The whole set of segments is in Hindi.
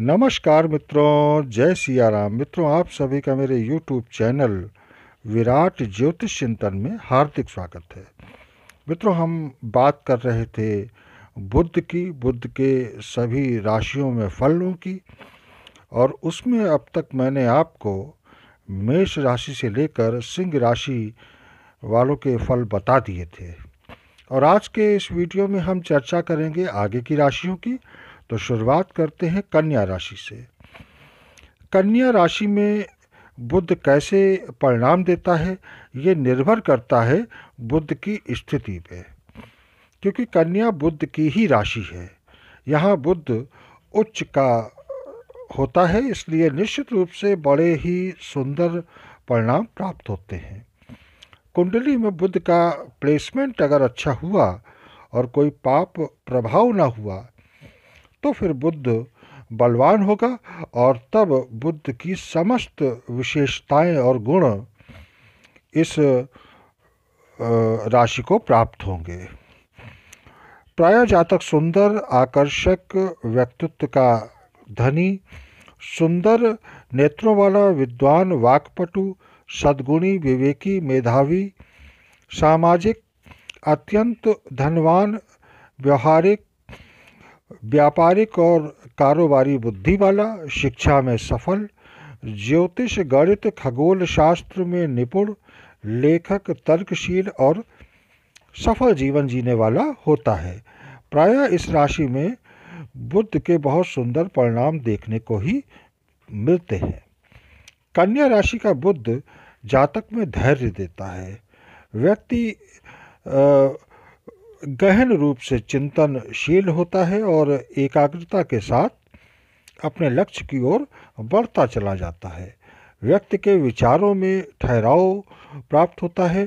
नमस्कार मित्रों जय सिया राम मित्रों आप सभी का मेरे यूट्यूब चैनल विराट ज्योतिष चिंतन में हार्दिक स्वागत है मित्रों हम बात कर रहे थे बुद्ध की बुद्ध के सभी राशियों में फलों की और उसमें अब तक मैंने आपको मेष राशि से लेकर सिंह राशि वालों के फल बता दिए थे और आज के इस वीडियो में हम चर्चा करेंगे आगे की राशियों की तो शुरुआत करते हैं कन्या राशि से कन्या राशि में बुद्ध कैसे परिणाम देता है ये निर्भर करता है बुद्ध की स्थिति पे क्योंकि कन्या बुद्ध की ही राशि है यहाँ बुद्ध उच्च का होता है इसलिए निश्चित रूप से बड़े ही सुंदर परिणाम प्राप्त होते हैं कुंडली में बुद्ध का प्लेसमेंट अगर अच्छा हुआ और कोई पाप प्रभाव ना हुआ तो फिर बुद्ध बलवान होगा और तब बुद्ध की समस्त विशेषताएं और गुण इस राशि को प्राप्त होंगे प्राय जातक सुंदर आकर्षक व्यक्तित्व का धनी सुंदर नेत्रों वाला विद्वान वाकपटु सद्गुणी विवेकी मेधावी सामाजिक अत्यंत धनवान व्यवहारिक व्यापारिक और कारोबारी बुद्धि वाला शिक्षा में सफल ज्योतिष गणित खगोल शास्त्र में निपुण लेखक तर्कशील और सफल जीवन जीने वाला होता है प्रायः इस राशि में बुद्ध के बहुत सुंदर परिणाम देखने को ही मिलते हैं कन्या राशि का बुद्ध जातक में धैर्य देता है व्यक्ति गहन रूप से चिंतनशील होता है और एकाग्रता के साथ अपने लक्ष्य की ओर बढ़ता चला जाता है व्यक्ति के विचारों में ठहराव प्राप्त होता है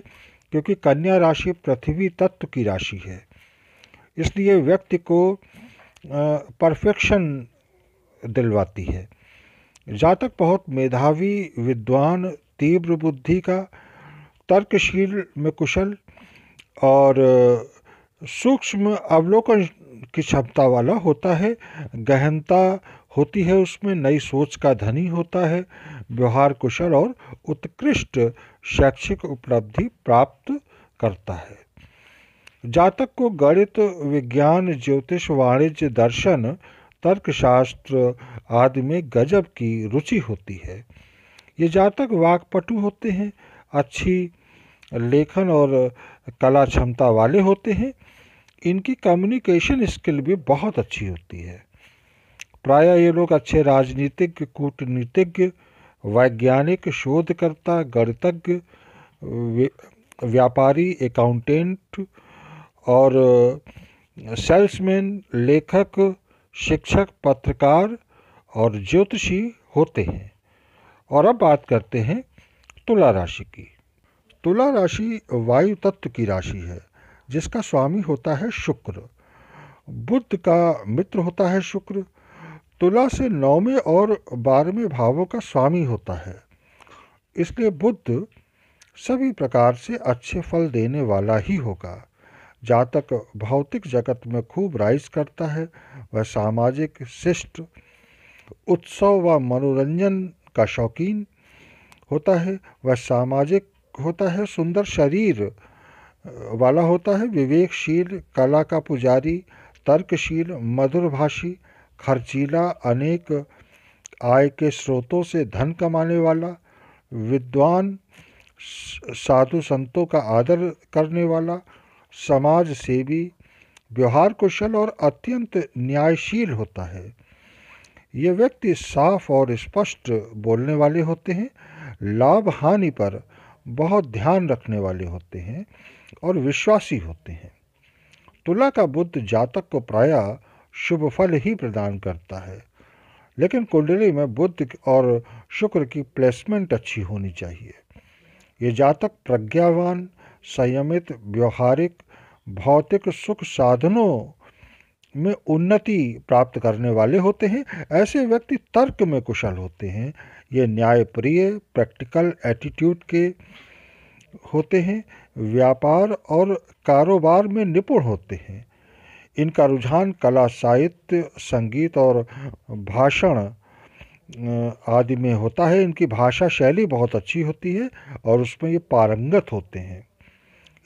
क्योंकि कन्या राशि पृथ्वी तत्व की राशि है इसलिए व्यक्ति को परफेक्शन दिलवाती है जातक बहुत मेधावी विद्वान तीव्र बुद्धि का तर्कशील में कुशल और सूक्ष्म अवलोकन की क्षमता वाला होता है गहनता होती है उसमें नई सोच का धनी होता है व्यवहार कुशल और उत्कृष्ट शैक्षिक उपलब्धि प्राप्त करता है जातक को गणित विज्ञान ज्योतिष वाणिज्य दर्शन तर्कशास्त्र आदि में गजब की रुचि होती है ये जातक वाकपटु होते हैं अच्छी लेखन और कला क्षमता वाले होते हैं इनकी कम्युनिकेशन स्किल भी बहुत अच्छी होती है प्रायः ये लोग अच्छे राजनीतिज्ञ कूटनीतिज्ञ वैज्ञानिक शोधकर्ता गणितज्ञ व्यापारी अकाउंटेंट और सेल्समैन लेखक शिक्षक पत्रकार और ज्योतिषी होते हैं और अब बात करते हैं तुला राशि की तुला राशि वायु तत्व की राशि है जिसका स्वामी होता है शुक्र बुद्ध का मित्र होता है शुक्र तुला से नौवें और बारहवें भावों का स्वामी होता है इसलिए बुद्ध सभी प्रकार से अच्छे फल देने वाला ही होगा जातक भौतिक जगत में खूब राइज करता है वह सामाजिक शिष्ट उत्सव व मनोरंजन का शौकीन होता है वह सामाजिक होता है सुंदर शरीर वाला होता है विवेकशील कला का पुजारी तर्कशील मधुरभाषी खर्चीला अनेक आय के स्रोतों से धन कमाने वाला विद्वान साधु संतों का आदर करने वाला समाज सेवी व्यवहार कुशल और अत्यंत न्यायशील होता है ये व्यक्ति साफ और स्पष्ट बोलने वाले होते हैं लाभ हानि पर बहुत ध्यान रखने वाले होते हैं और विश्वासी होते हैं तुला का बुद्ध जातक को प्रायः शुभ फल ही प्रदान करता है लेकिन कुंडली में बुद्ध और शुक्र की प्लेसमेंट अच्छी होनी चाहिए ये जातक प्रज्ञावान संयमित व्यवहारिक भौतिक सुख साधनों में उन्नति प्राप्त करने वाले होते हैं ऐसे व्यक्ति तर्क में कुशल होते हैं ये न्यायप्रिय प्रैक्टिकल एटीट्यूड के होते हैं व्यापार और कारोबार में निपुण होते हैं इनका रुझान कला साहित्य संगीत और भाषण आदि में होता है इनकी भाषा शैली बहुत अच्छी होती है और उसमें ये पारंगत होते हैं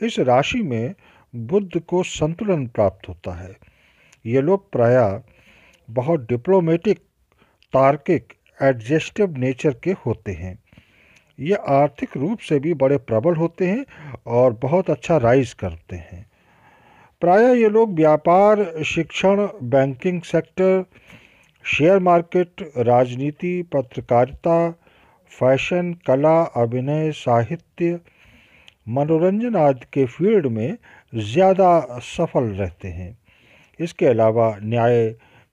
इस राशि में बुद्ध को संतुलन प्राप्त होता है ये लोग प्राय बहुत डिप्लोमेटिक तार्किक एडजस्टिव नेचर के होते हैं ये आर्थिक रूप से भी बड़े प्रबल होते हैं और बहुत अच्छा राइज करते हैं प्राय ये लोग व्यापार शिक्षण बैंकिंग सेक्टर शेयर मार्केट राजनीति पत्रकारिता फैशन कला अभिनय साहित्य मनोरंजन आदि के फील्ड में ज़्यादा सफल रहते हैं इसके अलावा न्याय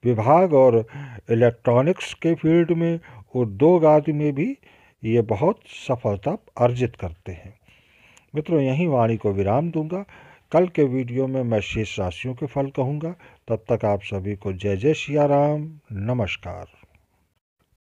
विभाग और इलेक्ट्रॉनिक्स के फील्ड में उद्योग आदि में भी ये बहुत सफलता अर्जित करते हैं मित्रों यहीं वाणी को विराम दूंगा कल के वीडियो में मैं शेष राशियों के फल कहूँगा तब तक आप सभी को जय जय सिया राम नमस्कार